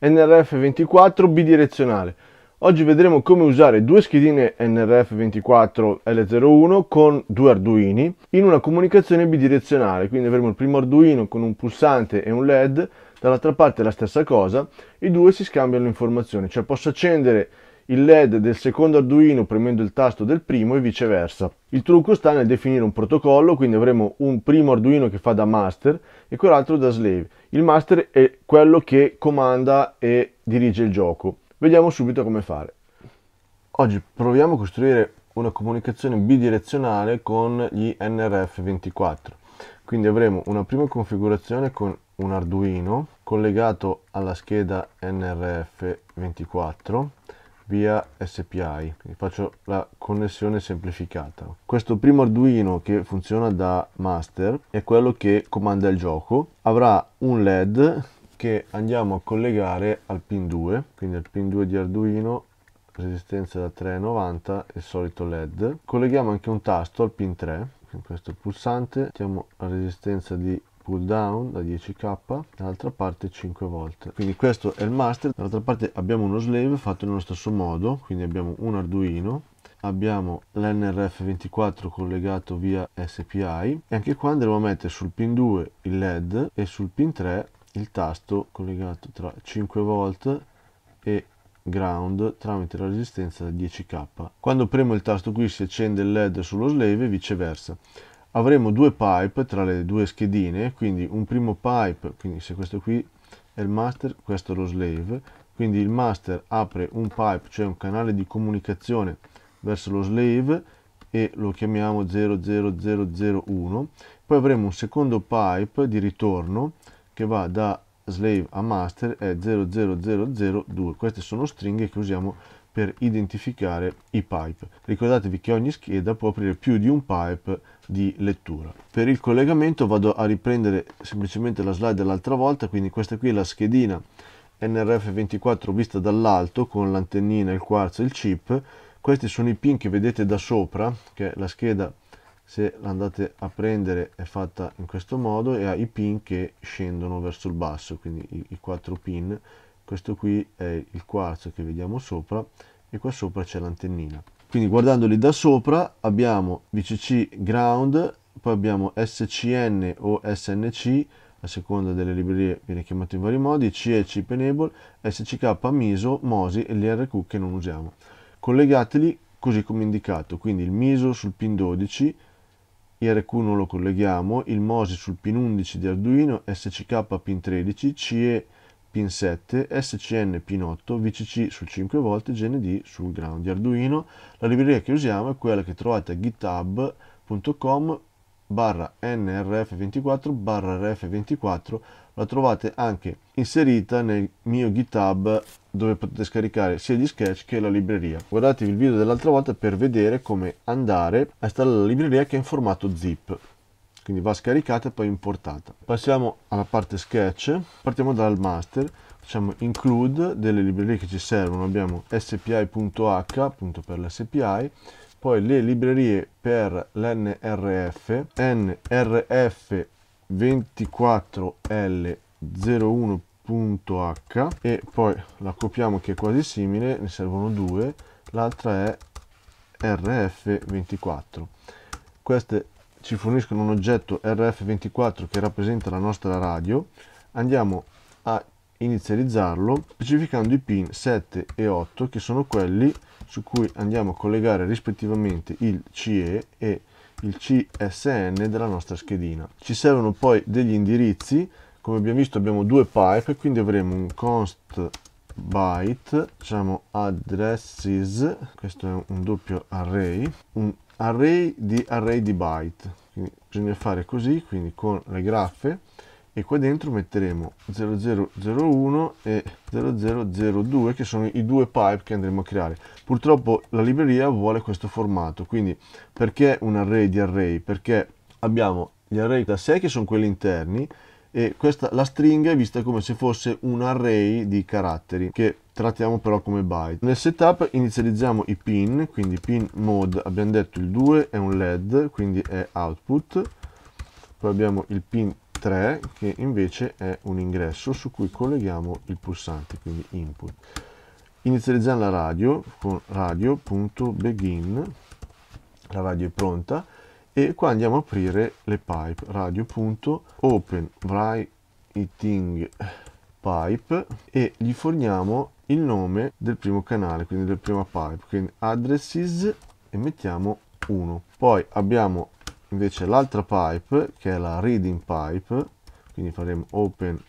NRF24 bidirezionale. Oggi vedremo come usare due schedine NRF24L01 con due Arduini in una comunicazione bidirezionale, quindi avremo il primo Arduino con un pulsante e un LED, dall'altra parte la stessa cosa, i due si scambiano informazioni, cioè posso accendere il LED del secondo Arduino premendo il tasto del primo e viceversa. Il trucco sta nel definire un protocollo, quindi avremo un primo Arduino che fa da master e quell'altro da slave. Il master è quello che comanda e dirige il gioco. Vediamo subito come fare. Oggi proviamo a costruire una comunicazione bidirezionale con gli NRF24. Quindi avremo una prima configurazione con un Arduino collegato alla scheda NRF24 via SPI faccio la connessione semplificata questo primo Arduino che funziona da master è quello che comanda il gioco avrà un LED che andiamo a collegare al pin 2 quindi al pin 2 di Arduino resistenza da 3,90 e solito LED colleghiamo anche un tasto al pin 3 questo pulsante mettiamo la resistenza di cooldown da 10k dall'altra parte 5 volte quindi questo è il master dall'altra parte abbiamo uno slave fatto nello stesso modo quindi abbiamo un arduino abbiamo l'NRF24 collegato via SPI e anche qua andremo a mettere sul pin 2 il LED e sul pin 3 il tasto collegato tra 5 volt e ground tramite la resistenza da 10k. Quando premo il tasto qui si accende il LED sullo slave e viceversa avremo due pipe tra le due schedine, quindi un primo pipe, quindi se questo qui è il master, questo è lo slave, quindi il master apre un pipe, cioè un canale di comunicazione verso lo slave e lo chiamiamo 00001, poi avremo un secondo pipe di ritorno che va da slave a master è 00002, queste sono stringhe che usiamo per identificare i pipe. Ricordatevi che ogni scheda può aprire più di un pipe di lettura. Per il collegamento vado a riprendere semplicemente la slide dell'altra volta, quindi questa qui è la schedina NRF24 vista dall'alto con l'antennina, il quarzo e il chip. Questi sono i pin che vedete da sopra, che la scheda se andate a prendere è fatta in questo modo e ha i pin che scendono verso il basso, quindi i, i 4 pin questo qui è il quarzo che vediamo sopra e qua sopra c'è l'antennina quindi guardandoli da sopra abbiamo VCC ground poi abbiamo SCN o SNC a seconda delle librerie viene chiamato in vari modi CE chip enable SCK MISO MOSI e l'IRQ che non usiamo collegateli così come indicato quindi il MISO sul pin 12 IRQ non lo colleghiamo il MOSI sul pin 11 di Arduino SCK pin 13 CE PIN 7, SCN PIN 8, VCC sul 5 volte, GND sul ground di Arduino. La libreria che usiamo è quella che trovate a github.com barra nrf24 barra rf24 la trovate anche inserita nel mio github dove potete scaricare sia gli sketch che la libreria guardatevi il video dell'altra volta per vedere come andare a installare la libreria che è in formato zip quindi va scaricata e poi importata. Passiamo alla parte sketch, partiamo dal master, facciamo include delle librerie che ci servono, abbiamo spi.h appunto per l'SPI, poi le librerie per l'NRF, NRF 24L01.h e poi la copiamo che è quasi simile, ne servono due, l'altra è RF24. Queste ci forniscono un oggetto RF24 che rappresenta la nostra radio, andiamo a inizializzarlo specificando i pin 7 e 8 che sono quelli su cui andiamo a collegare rispettivamente il CE e il CSN della nostra schedina. Ci servono poi degli indirizzi, come abbiamo visto abbiamo due pipe, quindi avremo un const byte, diciamo addresses, questo è un doppio array, un array di array di byte quindi bisogna fare così quindi con le graffe e qua dentro metteremo 0001 e 0002 che sono i due pipe che andremo a creare purtroppo la libreria vuole questo formato quindi perché un array di array perché abbiamo gli array da 6 che sono quelli interni e questa, la stringa è vista come se fosse un array di caratteri che trattiamo però come byte. Nel setup inizializziamo i pin, quindi pin mode abbiamo detto il 2 è un led, quindi è output, poi abbiamo il pin 3 che invece è un ingresso su cui colleghiamo il pulsante, quindi input. Inizializziamo la radio con radio.begin, la radio è pronta, e qua andiamo a aprire le pipe radio.open writing pipe e gli forniamo il nome del primo canale quindi del primo pipe quindi addresses e mettiamo 1 poi abbiamo invece l'altra pipe che è la reading pipe quindi faremo open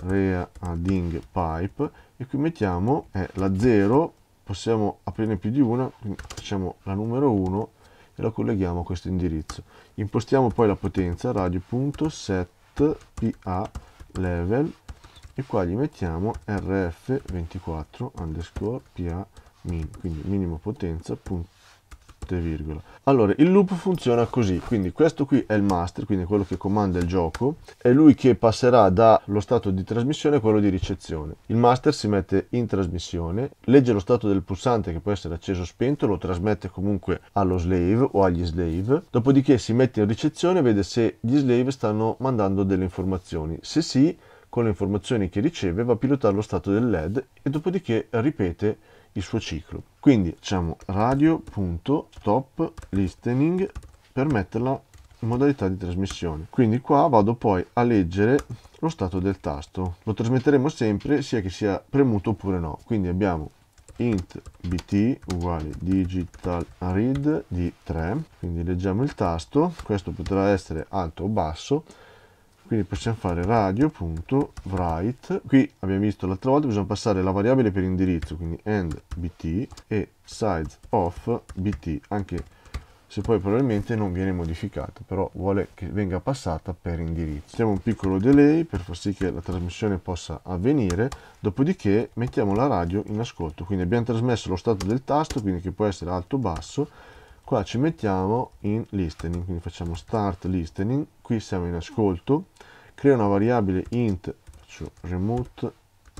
reading pipe e qui mettiamo eh, la 0 possiamo aprire più di una facciamo la numero 1 e lo colleghiamo a questo indirizzo. Impostiamo poi la potenza radio.setpa level e qua gli mettiamo rf24 underscore pa min, quindi minima potenza.set virgola. Allora, il loop funziona così, quindi questo qui è il master, quindi quello che comanda il gioco, è lui che passerà dallo stato di trasmissione a quello di ricezione. Il master si mette in trasmissione, legge lo stato del pulsante che può essere acceso o spento, lo trasmette comunque allo slave o agli slave, dopodiché si mette in ricezione e vede se gli slave stanno mandando delle informazioni. Se sì, con le informazioni che riceve va a pilotare lo stato del LED e dopodiché ripete il suo ciclo. Quindi facciamo radio.top listening per metterla in modalità di trasmissione. Quindi qua vado poi a leggere lo stato del tasto. Lo trasmetteremo sempre sia che sia premuto oppure no. Quindi abbiamo int bt uguale digital read di 3 quindi leggiamo il tasto questo potrà essere alto o basso quindi possiamo fare radio.write qui abbiamo visto l'altra volta bisogna passare la variabile per indirizzo quindi end bt e size of bt anche se poi probabilmente non viene modificata però vuole che venga passata per indirizzo mettiamo un piccolo delay per far sì che la trasmissione possa avvenire dopodiché mettiamo la radio in ascolto quindi abbiamo trasmesso lo stato del tasto quindi che può essere alto o basso qua ci mettiamo in listening quindi facciamo start listening qui siamo in ascolto creo una variabile int faccio remote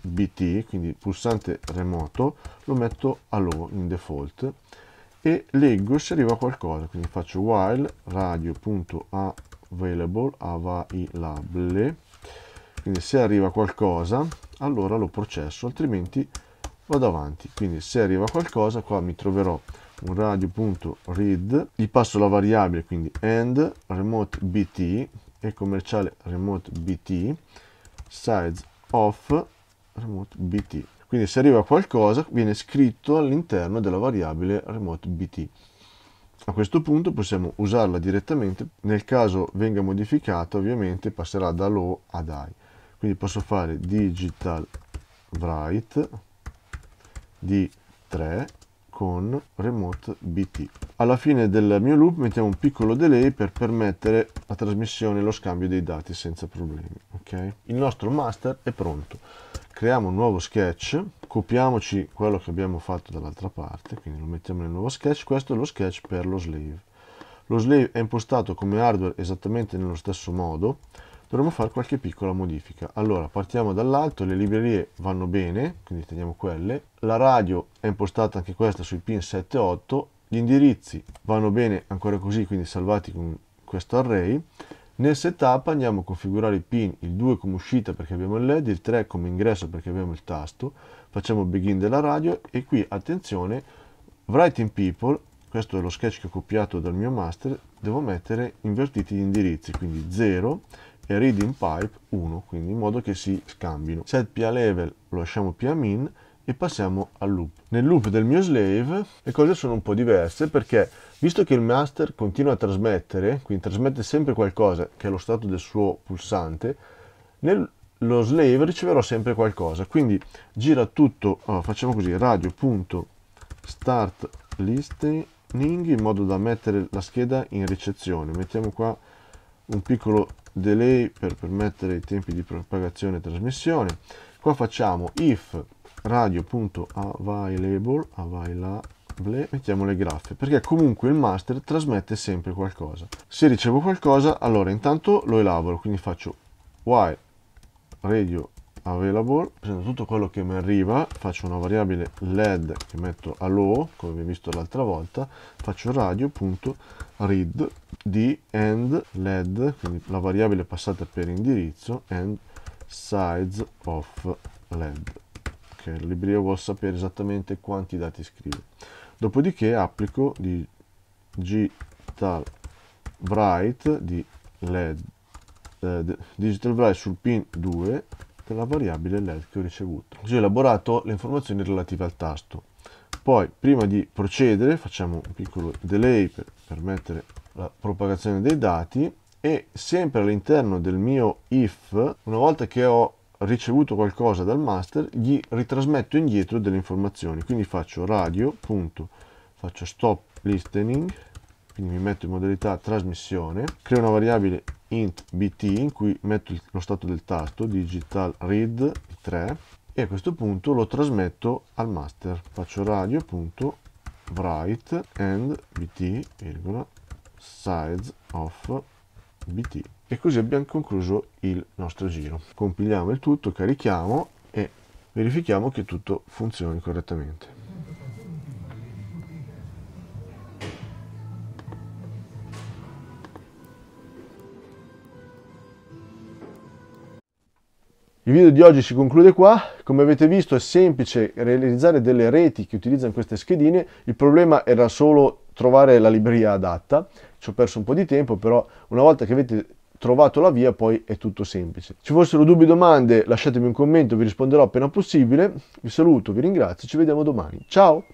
bt quindi pulsante remoto lo metto a low in default e leggo se arriva qualcosa quindi faccio while radio.available available quindi se arriva qualcosa allora lo processo altrimenti vado avanti quindi se arriva qualcosa qua mi troverò radio.read, gli passo la variabile, quindi end remote bt e commerciale remote bt size of remote bt. Quindi se arriva qualcosa viene scritto all'interno della variabile remote bt. A questo punto possiamo usarla direttamente, nel caso venga modificata ovviamente passerà da low ad high. Quindi posso fare digital write di 3 con remote bt. Alla fine del mio loop mettiamo un piccolo delay per permettere la trasmissione e lo scambio dei dati senza problemi. Okay? Il nostro master è pronto. Creiamo un nuovo sketch, copiamoci quello che abbiamo fatto dall'altra parte, quindi lo mettiamo nel nuovo sketch, questo è lo sketch per lo slave. Lo slave è impostato come hardware esattamente nello stesso modo, dovremmo fare qualche piccola modifica. Allora, partiamo dall'alto, le librerie vanno bene, quindi teniamo quelle. La radio è impostata anche questa sui pin 7 e 8. Gli indirizzi vanno bene ancora così, quindi salvati con questo array. Nel setup andiamo a configurare i pin, il 2 come uscita perché abbiamo il led, il 3 come ingresso perché abbiamo il tasto. Facciamo begin della radio e qui, attenzione, writing people questo è lo sketch che ho copiato dal mio master, devo mettere invertiti gli indirizzi, quindi 0 e reading pipe 1, quindi in modo che si scambino. Set PA level lo lasciamo PA min e passiamo al loop. Nel loop del mio slave le cose sono un po' diverse perché visto che il master continua a trasmettere, quindi trasmette sempre qualcosa che è lo stato del suo pulsante, nello slave riceverò sempre qualcosa. Quindi gira tutto, allora, ah, facciamo così, radio.start listening in modo da mettere la scheda in ricezione. Mettiamo qua un piccolo delay per permettere i tempi di propagazione e trasmissione. Qua facciamo if radio.available, available, mettiamo le graffe, perché comunque il master trasmette sempre qualcosa. Se ricevo qualcosa, allora intanto lo elaboro, quindi faccio while radio.available, available, prendo tutto quello che mi arriva, faccio una variabile led che metto a low, come abbiamo visto l'altra volta, faccio radio.read di end led, quindi la variabile passata per indirizzo, and size of led, che il libreria vuol sapere esattamente quanti dati scrive. Dopodiché applico di digital write di led, eh, digital write sul pin 2 per la variabile LED che ho ricevuto. Così ho elaborato le informazioni relative al tasto. Poi, prima di procedere, facciamo un piccolo delay per permettere la propagazione dei dati e sempre all'interno del mio if, una volta che ho ricevuto qualcosa dal master, gli ritrasmetto indietro delle informazioni. Quindi faccio radio, punto, faccio stop listening, quindi mi metto in modalità trasmissione, creo una variabile int bt in cui metto lo stato del tasto digital read 3 e a questo punto lo trasmetto al master faccio radio.write and bt virgola, size of bt e così abbiamo concluso il nostro giro compiliamo il tutto carichiamo e verifichiamo che tutto funzioni correttamente Il video di oggi si conclude qua, come avete visto è semplice realizzare delle reti che utilizzano queste schedine, il problema era solo trovare la libreria adatta, ci ho perso un po' di tempo, però una volta che avete trovato la via poi è tutto semplice. Ci fossero dubbi o domande lasciatemi un commento, vi risponderò appena possibile, vi saluto, vi ringrazio, ci vediamo domani, ciao!